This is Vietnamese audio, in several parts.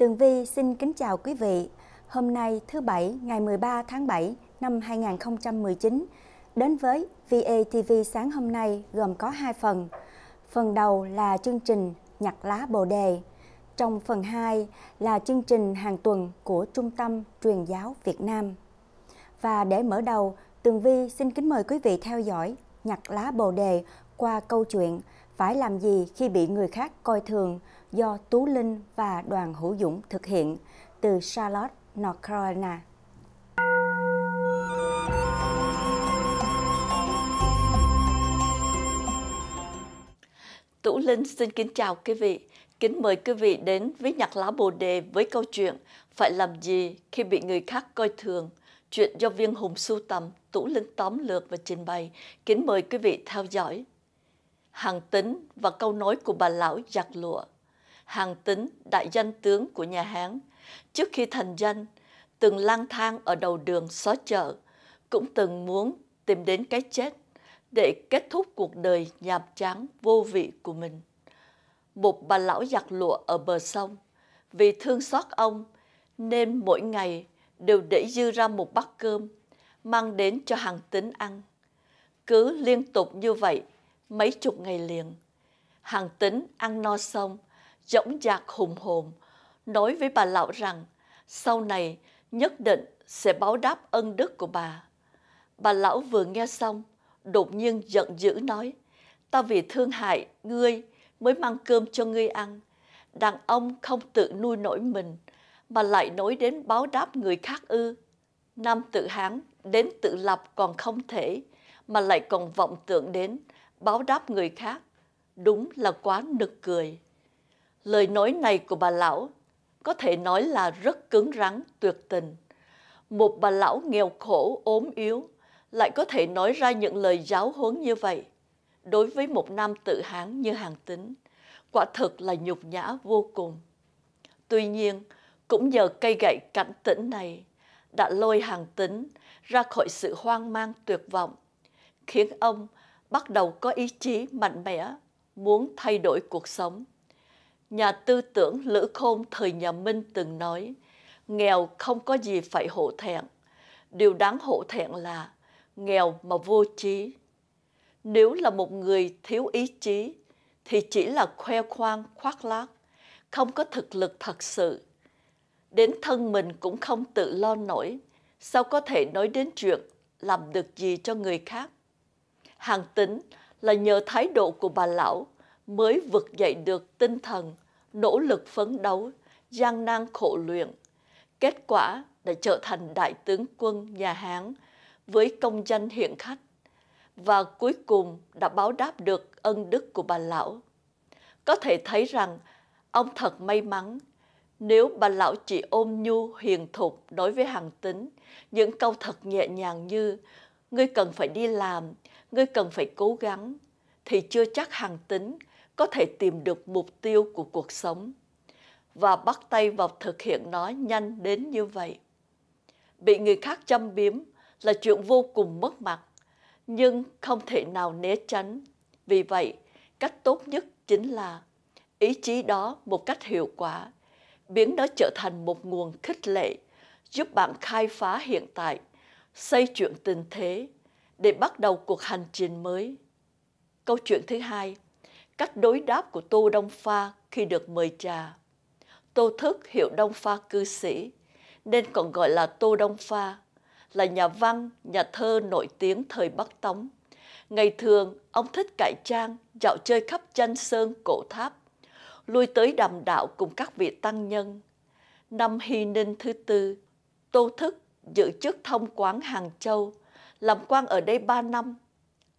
Tường Vi xin kính chào quý vị. Hôm nay thứ Bảy ngày 13 tháng 7 năm 2019, đến với VATV sáng hôm nay gồm có hai phần. Phần đầu là chương trình Nhặt lá bồ đề. Trong phần 2 là chương trình hàng tuần của Trung tâm Truyền giáo Việt Nam. Và để mở đầu, Tường Vi xin kính mời quý vị theo dõi Nhặt lá bồ đề qua câu chuyện Phải làm gì khi bị người khác coi thường – do Tú Linh và Đoàn Hữu Dũng thực hiện từ Charlotte, North Carolina. Tú Linh xin kính chào quý vị. Kính mời quý vị đến với nhạc lá bồ đề với câu chuyện Phải làm gì khi bị người khác coi thường? Chuyện do viên hùng sưu tầm, Tú Linh tóm lược và trình bày. Kính mời quý vị theo dõi. Hàng tính và câu nói của bà lão giặc lụa hàng tính, đại danh tướng của nhà Hán. Trước khi thành danh, từng lang thang ở đầu đường xó chợ, cũng từng muốn tìm đến cái chết để kết thúc cuộc đời nhàm chán vô vị của mình. Một bà lão giặt lụa ở bờ sông, vì thương xót ông nên mỗi ngày đều để dư ra một bát cơm mang đến cho hàng tính ăn. Cứ liên tục như vậy mấy chục ngày liền. Hàng tính ăn no xong dõng dạc hùng hồn, nói với bà lão rằng sau này nhất định sẽ báo đáp ân đức của bà. Bà lão vừa nghe xong, đột nhiên giận dữ nói, ta vì thương hại ngươi mới mang cơm cho ngươi ăn. Đàn ông không tự nuôi nổi mình, mà lại nói đến báo đáp người khác ư. Nam tự Hán đến tự lập còn không thể, mà lại còn vọng tưởng đến báo đáp người khác. Đúng là quá nực cười. Lời nói này của bà lão có thể nói là rất cứng rắn, tuyệt tình. Một bà lão nghèo khổ, ốm yếu lại có thể nói ra những lời giáo huấn như vậy. Đối với một nam tự hán như hàng tính, quả thực là nhục nhã vô cùng. Tuy nhiên, cũng nhờ cây gậy cảnh tỉnh này đã lôi hàng tính ra khỏi sự hoang mang tuyệt vọng, khiến ông bắt đầu có ý chí mạnh mẽ muốn thay đổi cuộc sống. Nhà tư tưởng Lữ Khôn thời nhà Minh từng nói, nghèo không có gì phải hổ thẹn. Điều đáng hổ thẹn là nghèo mà vô trí. Nếu là một người thiếu ý chí thì chỉ là khoe khoang khoác lác, không có thực lực thật sự. Đến thân mình cũng không tự lo nổi, sao có thể nói đến chuyện làm được gì cho người khác. Hàng tính là nhờ thái độ của bà lão mới vực dậy được tinh thần, nỗ lực phấn đấu, gian nan khổ luyện. Kết quả đã trở thành đại tướng quân nhà Hán với công danh hiển khách và cuối cùng đã báo đáp được ân đức của bà lão. Có thể thấy rằng ông thật may mắn nếu bà lão chỉ ôm nhu hiền thục đối với hàng tính, những câu thật nhẹ nhàng như ngươi cần phải đi làm, ngươi cần phải cố gắng, thì chưa chắc hàng tính có thể tìm được mục tiêu của cuộc sống và bắt tay vào thực hiện nó nhanh đến như vậy. Bị người khác châm biếm là chuyện vô cùng mất mặt, nhưng không thể nào né tránh. Vì vậy, cách tốt nhất chính là ý chí đó một cách hiệu quả, biến nó trở thành một nguồn khích lệ, giúp bạn khai phá hiện tại, xây chuyện tình thế để bắt đầu cuộc hành trình mới. Câu chuyện thứ hai – cách đối đáp của Tô Đông Pha khi được mời trà. Tô Thức hiệu Đông Pha cư sĩ, nên còn gọi là Tô Đông Pha, là nhà văn, nhà thơ nổi tiếng thời Bắc Tống. Ngày thường, ông thích cải trang, dạo chơi khắp chân sơn cổ tháp, lui tới đàm đạo cùng các vị tăng nhân. Năm Hy Ninh thứ tư, Tô Thức giữ chức thông quán Hàng Châu, làm quan ở đây ba năm.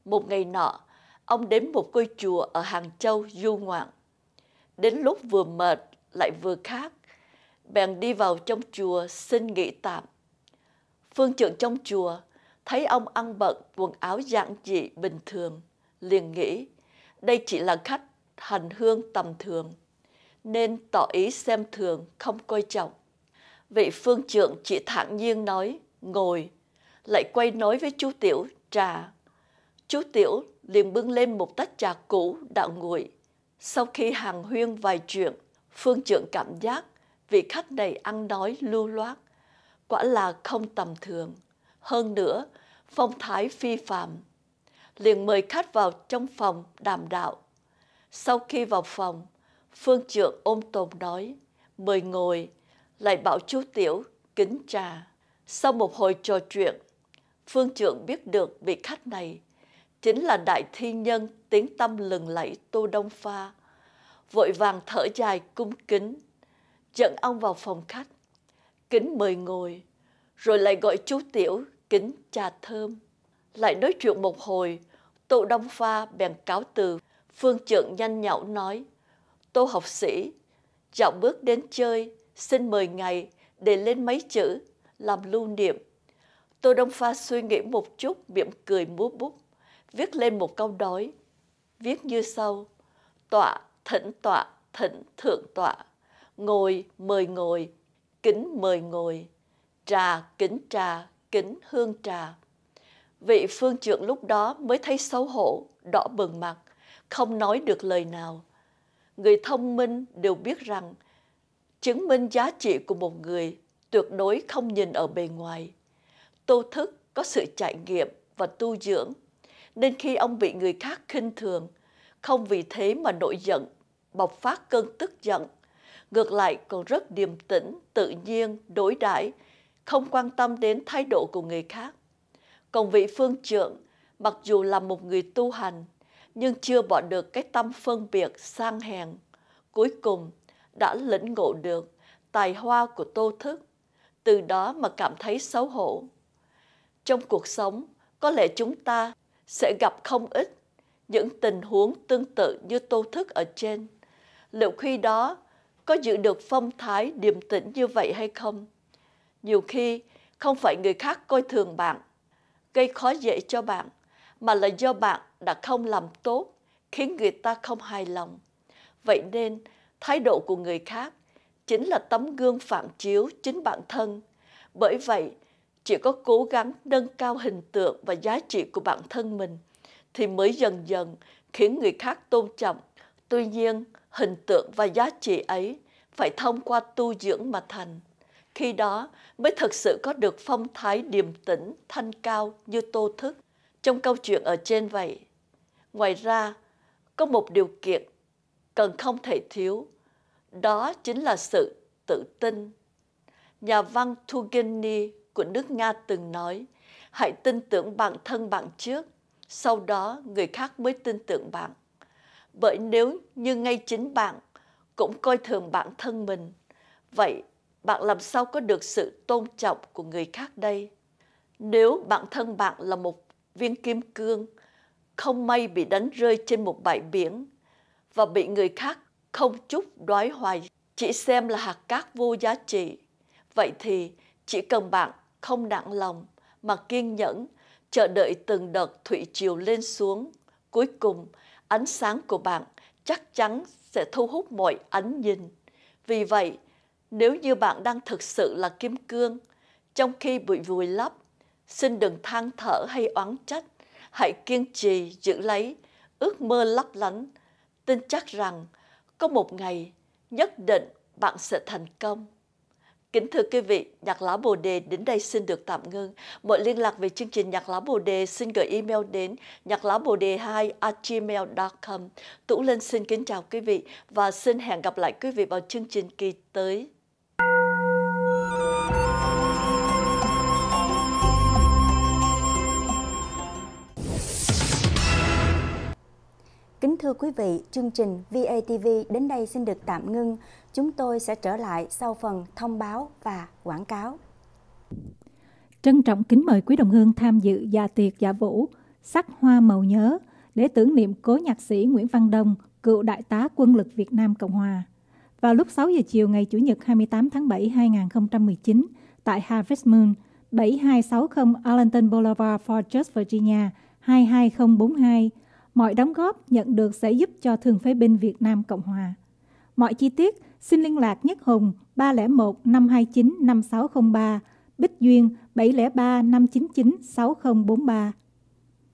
Một ngày nọ, Ông đến một ngôi chùa ở Hàng Châu du ngoạn. Đến lúc vừa mệt lại vừa khát, bèn đi vào trong chùa xin nghỉ tạm. Phương trưởng trong chùa thấy ông ăn bận quần áo giản dị bình thường, liền nghĩ đây chỉ là khách hành hương tầm thường, nên tỏ ý xem thường không coi trọng. Vị phương trưởng chỉ thản nhiên nói, ngồi, lại quay nói với chú Tiểu, trà. Chú Tiểu liền bưng lên một tách trà cũ đã nguội. Sau khi hàng huyên vài chuyện, Phương Trượng cảm giác vị khách này ăn nói lưu loát, quả là không tầm thường. Hơn nữa, phong thái phi phàm. Liền mời khách vào trong phòng đàm đạo. Sau khi vào phòng, Phương Trượng ôm tồn nói, mời ngồi, lại bảo chú Tiểu kính trà. Sau một hồi trò chuyện, Phương Trượng biết được vị khách này chính là đại thi nhân tiếng tâm lừng lẫy Tô Đông Pha. Vội vàng thở dài cung kính, dẫn ông vào phòng khách, kính mời ngồi, rồi lại gọi chú Tiểu kính trà thơm. Lại nói chuyện một hồi, Tô Đông Pha bèn cáo từ, phương trượng nhanh nhảu nói, Tô học sĩ, chào bước đến chơi, xin mời ngày để lên mấy chữ, làm lưu niệm. Tô Đông Pha suy nghĩ một chút, miệng cười múa bút viết lên một câu đối, viết như sau, tọa, thỉnh tọa, thỉnh thượng tọa, ngồi, mời ngồi, kính mời ngồi, trà, kính trà, kính hương trà. Vị phương trưởng lúc đó mới thấy xấu hổ, đỏ bừng mặt, không nói được lời nào. Người thông minh đều biết rằng chứng minh giá trị của một người tuyệt đối không nhìn ở bề ngoài. Tu thức có sự trải nghiệm và tu dưỡng nên khi ông bị người khác khinh thường, không vì thế mà nổi giận, bộc phát cơn tức giận, ngược lại còn rất điềm tĩnh, tự nhiên, đối đãi, không quan tâm đến thái độ của người khác. Còn vị phương trượng, mặc dù là một người tu hành, nhưng chưa bỏ được cái tâm phân biệt sang hèn. Cuối cùng, đã lĩnh ngộ được tài hoa của tô thức, từ đó mà cảm thấy xấu hổ. Trong cuộc sống, có lẽ chúng ta sẽ gặp không ít những tình huống tương tự như tô thức ở trên. Liệu khi đó có giữ được phong thái điềm tĩnh như vậy hay không? Nhiều khi không phải người khác coi thường bạn, gây khó dễ cho bạn, mà là do bạn đã không làm tốt, khiến người ta không hài lòng. Vậy nên, thái độ của người khác chính là tấm gương phản chiếu chính bản thân. Bởi vậy, chỉ có cố gắng nâng cao hình tượng và giá trị của bản thân mình thì mới dần dần khiến người khác tôn trọng. Tuy nhiên, hình tượng và giá trị ấy phải thông qua tu dưỡng mà thành. Khi đó mới thực sự có được phong thái điềm tĩnh, thanh cao như tô thức trong câu chuyện ở trên vậy. Ngoài ra, có một điều kiện cần không thể thiếu, đó chính là sự tự tin. Nhà văn Turgenev của nước Nga từng nói, hãy tin tưởng bản thân bạn trước, sau đó người khác mới tin tưởng bạn. Bởi nếu như ngay chính bạn cũng coi thường bản thân mình, vậy bạn làm sao có được sự tôn trọng của người khác đây? Nếu bản thân bạn là một viên kim cương, không may bị đánh rơi trên một bãi biển và bị người khác không chút đoái hoài chỉ xem là hạt cát vô giá trị, vậy thì chỉ cần bạn không nặng lòng mà kiên nhẫn chờ đợi từng đợt thủy triều lên xuống. Cuối cùng, ánh sáng của bạn chắc chắn sẽ thu hút mọi ánh nhìn. Vì vậy, nếu như bạn đang thực sự là kim cương, trong khi bị vùi lấp, xin đừng than thở hay oán trách. Hãy kiên trì giữ lấy ước mơ lấp lánh, tin chắc rằng có một ngày nhất định bạn sẽ thành công. Kính thưa quý vị, Nhạc lá Bồ Đề đến đây xin được tạm ngưng. Mọi liên lạc về chương trình Nhạc lá Bồ Đề xin gửi email đến nhạc lá bồ đề 2 gmail.com. Tủ Linh xin kính chào quý vị và xin hẹn gặp lại quý vị vào chương trình kỳ tới. Kính thưa quý vị, chương trình VATV đến đây xin được tạm ngưng. Chúng tôi sẽ trở lại sau phần thông báo và quảng cáo. Trân trọng kính mời quý đồng hương tham dự dạ tiệc dạ vũ Sắc hoa màu nhớ để tưởng niệm cố nhạc sĩ Nguyễn Văn Đông, cựu đại tá quân lực Việt Nam Cộng Hòa. Vào lúc 6 giờ chiều ngày Chủ nhật 28 tháng 7 2019 tại Harvest Moon, 7260 Arlington Boulevard, Fort Worth, Virginia 22042. Mọi đóng góp nhận được sẽ giúp cho Thường phế binh Việt Nam Cộng Hòa. Mọi chi tiết Xin liên lạc Nhất Hùng 301 529 5603, Bích Duyên 703 599 6043.